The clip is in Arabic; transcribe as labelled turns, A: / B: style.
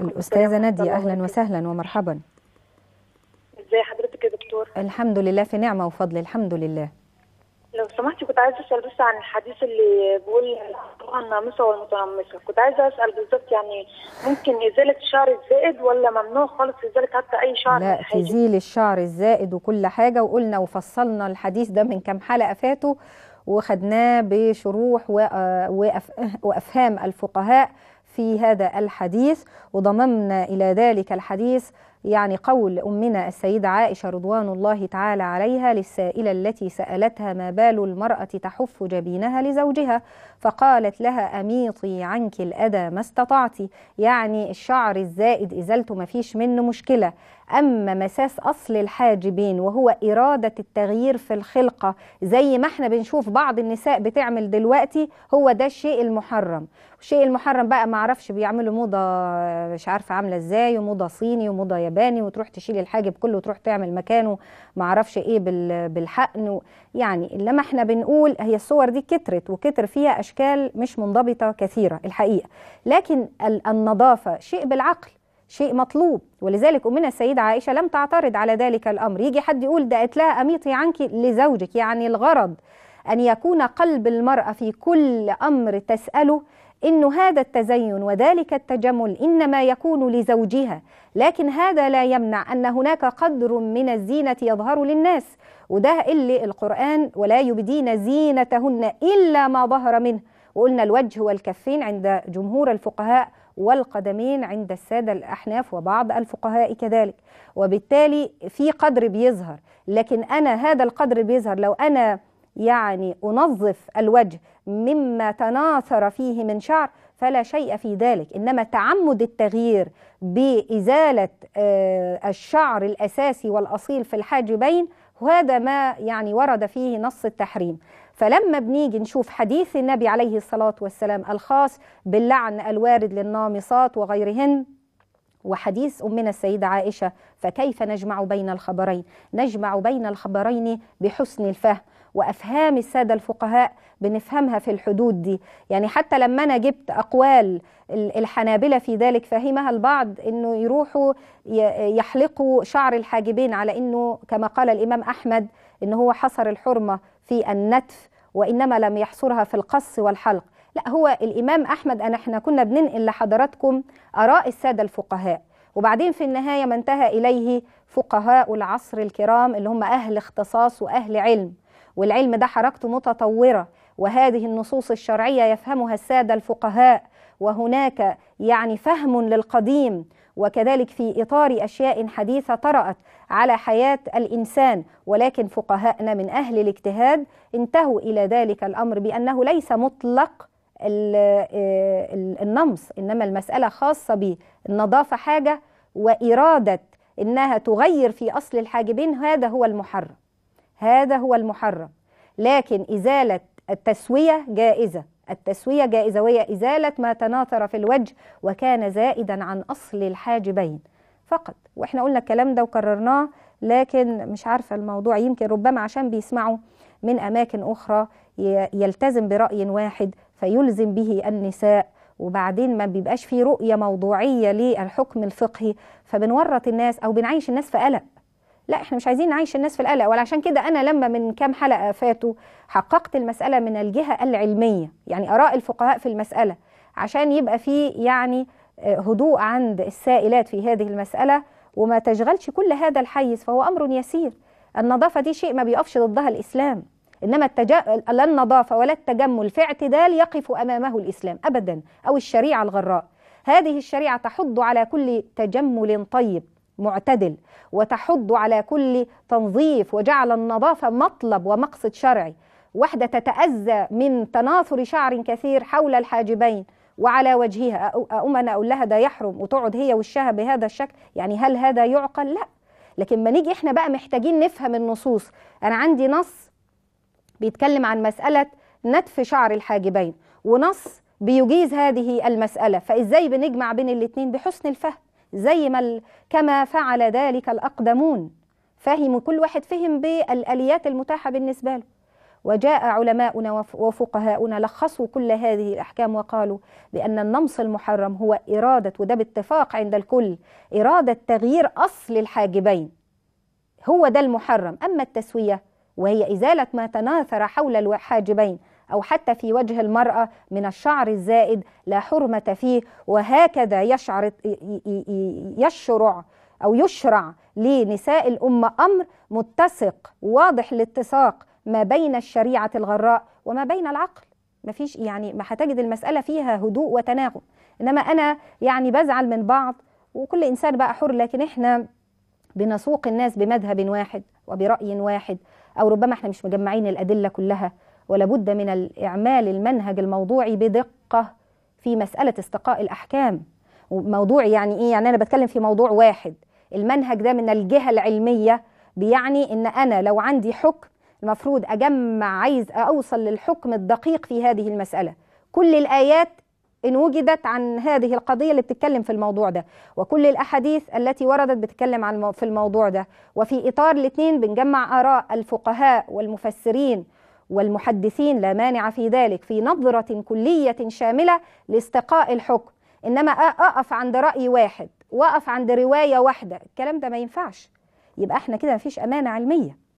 A: الأستاذة نادية أهلا وسهلا ومرحبا ازي حضرتك يا دكتور الحمد لله في نعمة وفضل الحمد لله لو سمحتي كنت عايزه اسال بس عن الحديث اللي بيقول عن النامصه والمتنمصه كنت عايزه اسال بالظبط يعني ممكن ازاله الشعر الزائد ولا ممنوع خالص ازاله حتى اي شعر لا تزيل الشعر الزائد وكل حاجه وقلنا وفصلنا الحديث ده من كام حلقه فاتوا وخدناه بشروح آه، وافهام الفقهاء في هذا الحديث وضممنا إلى ذلك الحديث يعني قول أمنا السيدة عائشة رضوان الله تعالى عليها للسائلة التي سألتها ما بال المرأة تحف جبينها لزوجها فقالت لها أميطي عنك الأذى ما استطعت يعني الشعر الزائد إزالته ما فيش منه مشكلة أما مساس أصل الحاجبين وهو إرادة التغيير في الخلقة زي ما احنا بنشوف بعض النساء بتعمل دلوقتي هو ده الشيء المحرم الشيء المحرم بقى معرفش بيعملوا موضة مش عارفة عاملة ازاي وموضة صيني وموضة الياباني وتروح تشيل الحاجب كله وتروح تعمل مكانه معرفش ايه بالحقن يعني لما احنا بنقول هي الصور دي كترت وكتر فيها اشكال مش منضبطه كثيره الحقيقه لكن النظافه شيء بالعقل شيء مطلوب ولذلك أمنا السيدة عائشة لم تعترض على ذلك الأمر يجي حد يقول ده لها أميطي عنك لزوجك يعني الغرض أن يكون قلب المرأة في كل أمر تسأله إن هذا التزين وذلك التجمل إنما يكون لزوجها لكن هذا لا يمنع أن هناك قدر من الزينة يظهر للناس وده اللي القرآن ولا يبدين زينتهن إلا ما ظهر منه وقلنا الوجه والكفين عند جمهور الفقهاء والقدمين عند السادة الأحناف وبعض الفقهاء كذلك وبالتالي في قدر بيظهر لكن أنا هذا القدر بيظهر لو أنا يعني أنظف الوجه مما تناثر فيه من شعر فلا شيء في ذلك إنما تعمد التغيير بإزالة آه، الشعر الأساسي والأصيل في الحاجبين وهذا ما يعني ورد فيه نص التحريم فلما بنيجي نشوف حديث النبي عليه الصلاة والسلام الخاص باللعن الوارد للنامصات وغيرهن وحديث أمنا السيدة عائشة فكيف نجمع بين الخبرين نجمع بين الخبرين بحسن الفهم وأفهام السادة الفقهاء بنفهمها في الحدود دي يعني حتى لما أنا جبت أقوال الحنابلة في ذلك فهمها البعض أنه يروحوا يحلقوا شعر الحاجبين على أنه كما قال الإمام أحمد أنه هو حصر الحرمة في النتف وإنما لم يحصرها في القص والحلق لا هو الإمام أحمد أنا إحنا كنا بننقل لحضراتكم آراء السادة الفقهاء وبعدين في النهاية ما انتهى إليه فقهاء العصر الكرام اللي هم أهل اختصاص وأهل علم والعلم ده حركته متطورة وهذه النصوص الشرعية يفهمها السادة الفقهاء وهناك يعني فهم للقديم وكذلك في إطار أشياء حديثة طرأت على حياة الإنسان ولكن فقهاءنا من أهل الاجتهاد انتهوا إلى ذلك الأمر بأنه ليس مطلق آه، النمص إنما المسألة خاصة بالنظافه حاجة وإرادة إنها تغير في أصل الحاجبين هذا هو المحرم هذا هو المحرم لكن إزالة التسوية جائزة التسوية جائزة وهي إزالة ما تناثر في الوجه وكان زائدا عن أصل الحاجبين فقط وإحنا قلنا الكلام ده وكررناه لكن مش عارفة الموضوع يمكن ربما عشان بيسمعوا من أماكن أخرى يلتزم برأي واحد فيلزم به النساء وبعدين ما بيبقاش في رؤية موضوعية للحكم الفقهي فبنورط الناس أو بنعيش الناس في قلق لا احنا مش عايزين نعيش الناس في القلق ولعشان كده انا لما من كام حلقه فاتوا حققت المساله من الجهه العلميه يعني اراء الفقهاء في المساله عشان يبقى في يعني آه، هدوء عند السائلات في هذه المساله وما تشغلش كل هذا الحيز فهو امر يسير النظافه دي شيء ما بيقفش ضدها الاسلام إنما التج... لا النظافة ولا التجمل في اعتدال يقف أمامه الإسلام أبدا أو الشريعة الغراء هذه الشريعة تحض على كل تجمل طيب معتدل وتحض على كل تنظيف وجعل النظافة مطلب ومقصد شرعي واحدة تتأذى من تناثر شعر كثير حول الحاجبين وعلى وجهها أؤمن أنا أقول لها ده يحرم وتقعد هي وشها بهذا الشكل يعني هل هذا يعقل؟ لا لكن ما نيجي احنا بقى محتاجين نفهم النصوص أنا عندي نص بيتكلم عن مسألة نتف شعر الحاجبين ونص بيجيز هذه المسألة فإزاي بنجمع بين الاتنين بحسن الفهم زي ما كما فعل ذلك الأقدمون فهموا كل واحد فهم بالآليات المتاحة بالنسبة له وجاء علماؤنا وفقهاؤنا لخصوا كل هذه الأحكام وقالوا بأن النمص المحرم هو إرادة وده باتفاق عند الكل إرادة تغيير أصل الحاجبين هو ده المحرم أما التسوية وهي إزالة ما تناثر حول الحاجبين أو حتى في وجه المرأة من الشعر الزائد لا حرمة فيه وهكذا يشعر يشرع أو يشرع لنساء الأمة أمر متسق واضح الاتساق ما بين الشريعة الغراء وما بين العقل ما فيش يعني ما هتجد المسألة فيها هدوء وتناغم إنما أنا يعني بزعل من بعض وكل إنسان بقى حر لكن إحنا بنسوق الناس بمذهب واحد وبرأي واحد أو ربما احنا مش مجمعين الأدلة كلها ولابد من الإعمال المنهج الموضوعي بدقة في مسألة استقاء الأحكام موضوع يعني إيه؟ يعني أنا بتكلم في موضوع واحد المنهج ده من الجهة العلمية بيعني إن أنا لو عندي حكم المفروض أجمع عايز أوصل للحكم الدقيق في هذه المسألة كل الآيات إن وجدت عن هذه القضية اللي بتتكلم في الموضوع ده وكل الأحاديث التي وردت بتتكلم عن في الموضوع ده وفي إطار الاثنين بنجمع آراء الفقهاء والمفسرين والمحدثين لا مانع في ذلك في نظرة كلية شاملة لاستقاء الحكم إنما أقف عند رأي واحد وقف عند رواية واحدة الكلام ده ما ينفعش يبقى احنا كده مفيش أمانة علمية